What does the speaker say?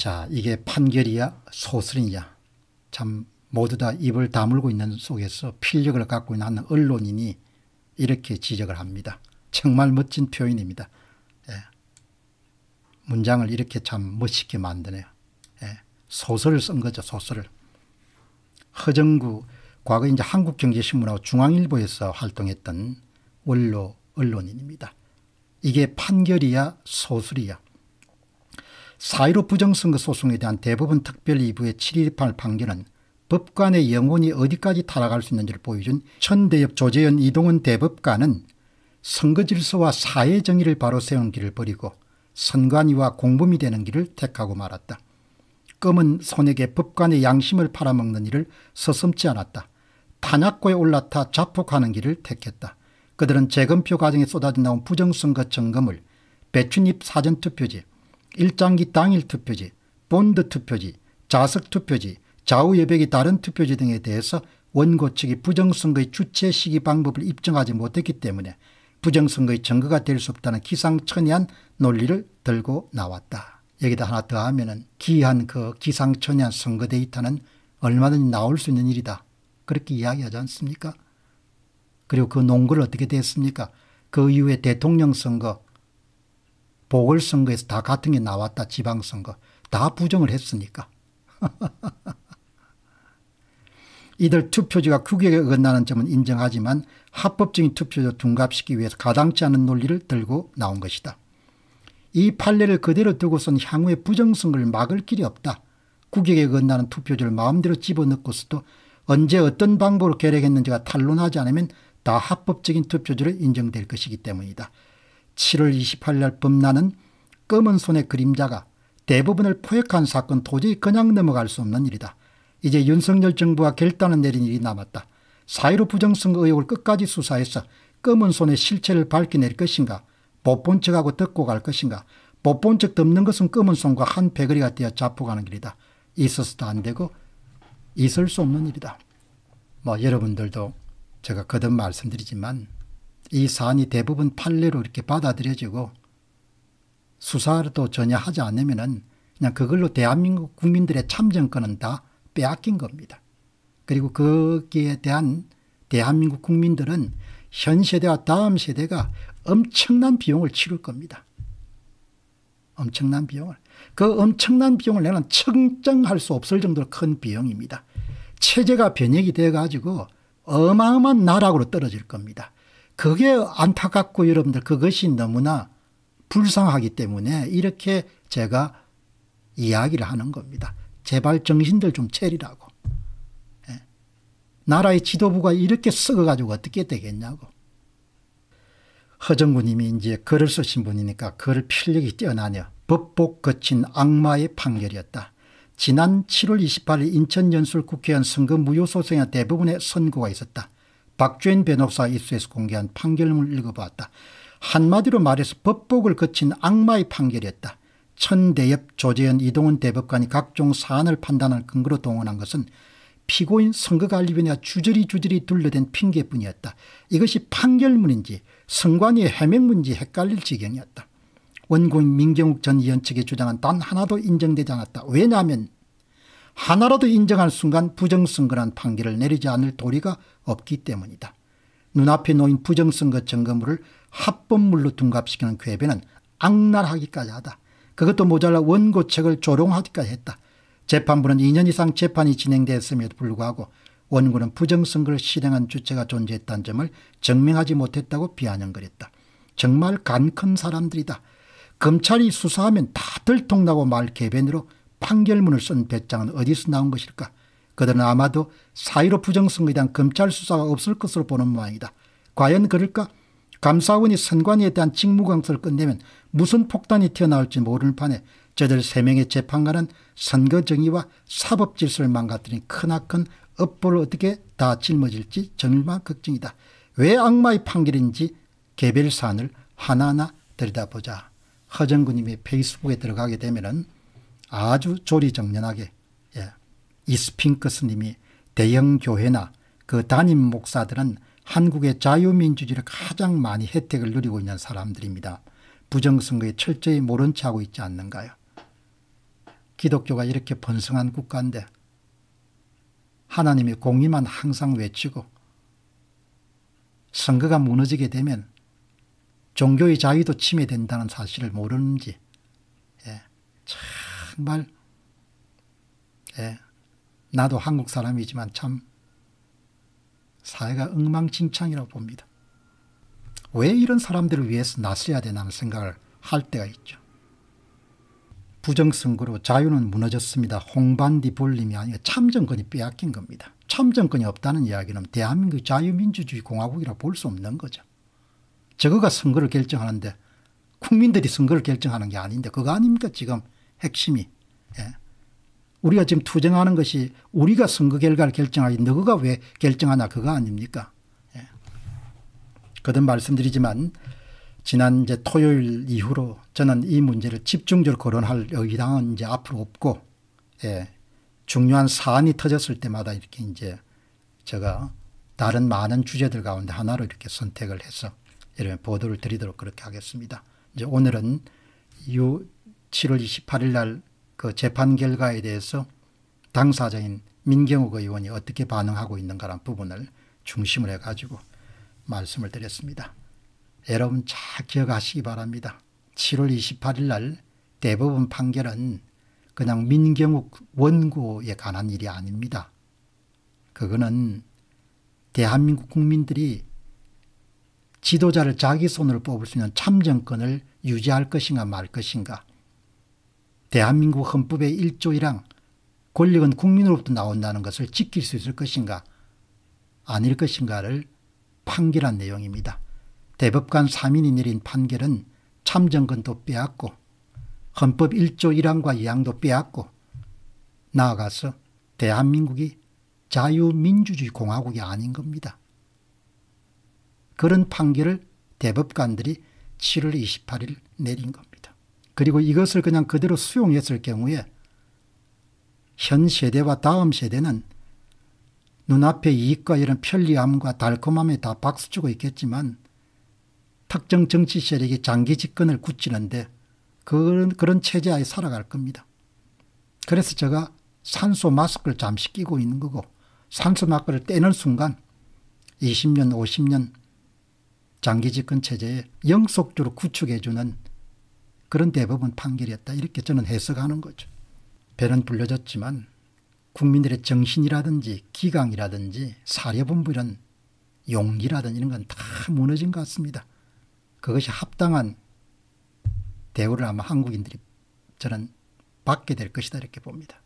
자, 이게 판결이야, 소설이냐. 참 모두 다 입을 다물고 있는 속에서 필력을 갖고 있는 한 언론인이 이렇게 지적을 합니다. 정말 멋진 표현입니다. 예. 문장을 이렇게 참 멋있게 만드네요. 예. 소설을 쓴 거죠, 소설을. 허정구, 과거 이제 한국경제신문하고 중앙일보에서 활동했던 원로 언론인입니다. 이게 판결이야, 소설이야. 4.15 부정선거 소송에 대한 대법원 특별 2부의 7.18 판결은 법관의 영혼이 어디까지 타락할 수 있는지를 보여준 천대엽 조재현 이동훈 대법관은 선거 질서와 사회 정의를 바로 세운 길을 버리고 선관위와 공범이 되는 길을 택하고 말았다. 검은 손에게 법관의 양심을 팔아먹는 일을 서슴지 않았다. 탄약고에 올라타 자폭하는 길을 택했다. 그들은 재검표 과정에 쏟아져 나온 부정선거 점검을 배춘잎 사전투표지 일장기 당일 투표지, 본드 투표지, 자석 투표지, 좌우 여백이 다른 투표지 등에 대해서 원고 측이 부정선거의 주체 시기 방법을 입증하지 못했기 때문에 부정선거의 증거가 될 수 없다는 기상천외한 논리를 들고 나왔다. 여기다 하나 더 하면은 기이한 그 기상천외한 선거 데이터는 얼마든지 나올 수 있는 일이다. 그렇게 이야기하지 않습니까? 그리고 그 농구를 어떻게 됐습니까? 그 이후에 대통령 선거, 보궐선거에서 다 같은 게 나왔다. 지방선거. 다 부정을 했으니까. 이들 투표지가 국익에 어긋나는 점은 인정하지만 합법적인 투표를 둔갑시키기 위해서 가당치 않은 논리를 들고 나온 것이다. 이 판례를 그대로 두고선 향후의 부정선거를 막을 길이 없다. 국익에 어긋나는 투표지를 마음대로 집어넣고서도 언제 어떤 방법으로 계획했는지가 탄론하지 않으면 다 합법적인 투표지로 인정될 것이기 때문이다. 7월 28일 범나는 검은 손의 그림자가 대부분을 포획한 사건 도저히 그냥 넘어갈 수 없는 일이다. 이제 윤석열 정부가 결단을 내린 일이 남았다. 사회로 부정선거 의혹을 끝까지 수사해서 검은 손의 실체를 밝혀낼 것인가 못본 척하고 듣고 갈 것인가 못본척 덮는 것은 검은 손과 한 배거리가 되어 자포가는 길이다. 있어서도 안 되고 있을 수 없는 일이다. 뭐 여러분들도 제가 거듭 말씀드리지만 이 사안이 대부분 판례로 이렇게 받아들여지고 수사도 전혀 하지 않으면은 그냥 그걸로 대한민국 국민들의 참정권은 다 빼앗긴 겁니다. 그리고 거기에 대한 대한민국 국민들은 현 세대와 다음 세대가 엄청난 비용을 치를 겁니다. 엄청난 비용을. 그 엄청난 비용을 내는 청정할 수 없을 정도로 큰 비용입니다. 체제가 변혁이 돼가지고 어마어마한 나락으로 떨어질 겁니다. 그게 안타깝고 여러분들 그것이 너무나 불쌍하기 때문에 이렇게 제가 이야기를 하는 겁니다. 제발 정신들 좀 차리라고. 예. 나라의 지도부가 이렇게 썩어가지고 어떻게 되겠냐고. 허정구님이 이제 글을 쓰신 분이니까 글 필력이 뛰어나며 법복 거친 악마의 판결이었다. 지난 7월 28일 인천연술국회의원 선거 무효소송의 대부분의 선고가 있었다. 박주현 변호사 입수에서 공개한 판결문을 읽어보았다. 한마디로 말해서 법복을 거친 악마의 판결이었다. 천대엽, 조재현, 이동훈 대법관이 각종 사안을 판단할 근거로 동원한 것은 피고인 선거관리위원회와 주저리 주저리 둘러댄 핑계뿐이었다. 이것이 판결문인지 선관위의 해명문인지 헷갈릴 지경이었다. 원고인 민경욱 전 의원 측의 주장은 단 하나도 인정되지 않았다. 왜냐하면 하나라도 인정한 순간 부정선거란 판결을 내리지 않을 도리가 없기 때문이다. 눈앞에 놓인 부정선거 증거물을 합법물로 둔갑시키는 궤변은 악랄하기까지 하다. 그것도 모자라 원고책을 조롱하기까지 했다. 재판부는 2년 이상 재판이 진행됐음에도 불구하고 원고는 부정선거를 실행한 주체가 존재했다는 점을 증명하지 못했다고 비아냥거렸다. 정말 간큰 사람들이다. 검찰이 수사하면 다 들통나고 말 개변으로 판결문을 쓴 배짱은 어디서 나온 것일까? 그들은 아마도 사이로 부정선거에 대한 검찰 수사가 없을 것으로 보는 모양이다. 과연 그럴까? 감사원이 선관위에 대한 직무강서를 끝내면 무슨 폭탄이 튀어나올지 모르는 판에 저들 세명의 재판관은 선거정의와 사법질서를 망가뜨린 크나큰 업보를 어떻게 다 짊어질지 정말 걱정이다. 왜 악마의 판결인지 개별 사안을 하나하나 들여다보자. 허정구님이 페이스북에 들어가게 되면 은 아주 조리정연하게 예. 이스핑크스님이 대형 교회나 그 담임 목사들은 한국의 자유민주주의를 가장 많이 혜택을 누리고 있는 사람들입니다. 부정선거에 철저히 모른 채 하고 있지 않는가요? 기독교가 이렇게 번성한 국가인데 하나님의 공의만 항상 외치고 선거가 무너지게 되면 종교의 자유도 침해된다는 사실을 모르는지 예, 참 정말 예, 나도 한국 사람이지만 참 사회가 엉망진창이라고 봅니다. 왜 이런 사람들을 위해서 나서야 되나는 생각을 할 때가 있죠. 부정선거로 자유는 무너졌습니다. 홍반디 볼림이 아니라 참정권이 빼앗긴 겁니다. 참정권이 없다는 이야기는 대한민국 자유민주주의 공화국이라 볼 수 없는 거죠. 저거가 선거를 결정하는데 국민들이 선거를 결정하는 게 아닌데 그거 아닙니까 지금 핵심이. 예. 우리가 지금 투쟁하는 것이 우리가 선거 결과를 결정하기 너가 왜 결정하냐 그거 아닙니까? 예. 거듭 말씀드리지만 지난 이제 토요일 이후로 저는 이 문제를 집중적으로 거론할 의당은 이제 앞으로 없고 예. 중요한 사안이 터졌을 때마다 이렇게 이제 제가 다른 많은 주제들 가운데 하나로 이렇게 선택을 해서 이런 보도를 드리도록 그렇게 하겠습니다. 이제 오늘은 유 7월 28일 날 그 재판 결과에 대해서 당사자인 민경욱 의원이 어떻게 반응하고 있는가라는 부분을 중심을 해가지고 말씀을 드렸습니다. 여러분 잘 기억하시기 바랍니다. 7월 28일 날 대법원 판결은 그냥 민경욱 원고에 관한 일이 아닙니다. 그거는 대한민국 국민들이 지도자를 자기 손으로 뽑을 수 있는 참정권을 유지할 것인가 말 것인가 대한민국 헌법의 1조 1항 권력은 국민으로부터 나온다는 것을 지킬 수 있을 것인가 아닐 것인가를 판결한 내용입니다. 대법관 3인이 내린 판결은 참정권도 빼앗고 헌법 1조 1항과 2항도 빼앗고 나아가서 대한민국이 자유민주주의 공화국이 아닌 겁니다. 그런 판결을 대법관들이 7월 28일 내린 겁니다. 그리고 이것을 그냥 그대로 수용했을 경우에 현 세대와 다음 세대는 눈앞의 이익과 이런 편리함과 달콤함에 다 박수치고 있겠지만 특정 정치 세력이 장기 집권을 굳히는데 그런, 그런 체제하에 살아갈 겁니다. 그래서 제가 산소 마스크를 잠시 끼고 있는 거고 산소 마스크를 떼는 순간 20년, 50년 장기 집권 체제에 영속적으로 구축해주는 그런 대법원 판결이었다 이렇게 저는 해석하는 거죠. 배는 불려졌지만 국민들의 정신이라든지 기강이라든지 사려본부 이런 용기라든지 이런 건 다 무너진 것 같습니다. 그것이 합당한 대우를 아마 한국인들이 저는 받게 될 것이다 이렇게 봅니다.